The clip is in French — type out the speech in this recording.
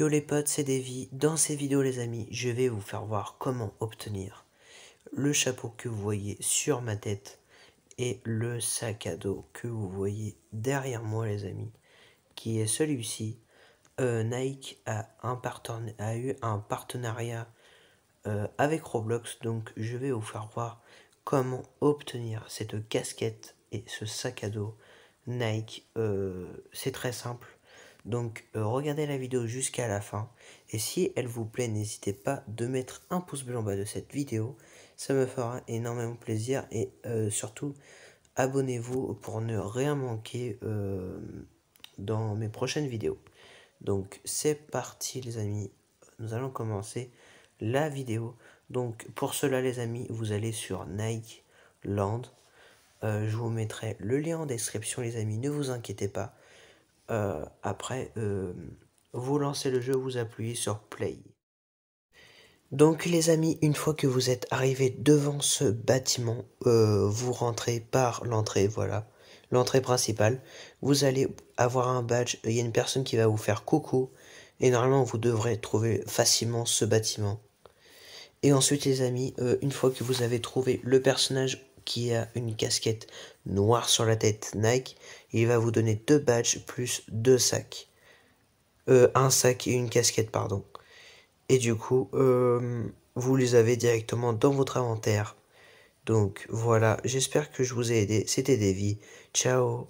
Yo les potes, c'est Davy. Dans ces vidéos, les amis, je vais vous faire voir comment obtenir le chapeau que vous voyez sur ma tête et le sac à dos que vous voyez derrière moi, les amis, qui est celui-ci. Euh, Nike a, un a, eu un partenariat euh, avec Roblox, donc je vais vous faire voir comment obtenir cette casquette et ce sac à dos Nike. Euh, c'est très simple donc euh, regardez la vidéo jusqu'à la fin et si elle vous plaît n'hésitez pas de mettre un pouce bleu en bas de cette vidéo, ça me fera énormément plaisir et euh, surtout abonnez-vous pour ne rien manquer euh, dans mes prochaines vidéos. Donc c'est parti les amis, nous allons commencer la vidéo. Donc pour cela les amis vous allez sur Nike Land, je vous mettrai le lien en description les amis, ne vous inquiétez pas euh, après, euh, vous lancez le jeu, vous appuyez sur Play. Donc les amis, une fois que vous êtes arrivé devant ce bâtiment, euh, vous rentrez par l'entrée, voilà, l'entrée principale. Vous allez avoir un badge, il y a une personne qui va vous faire coucou, et normalement vous devrez trouver facilement ce bâtiment. Et ensuite les amis, une fois que vous avez trouvé le personnage qui a une casquette noire sur la tête Nike. Il va vous donner deux badges plus deux sacs. Euh, un sac et une casquette, pardon. Et du coup, euh, vous les avez directement dans votre inventaire. Donc voilà, j'espère que je vous ai aidé. C'était Davy. Ciao.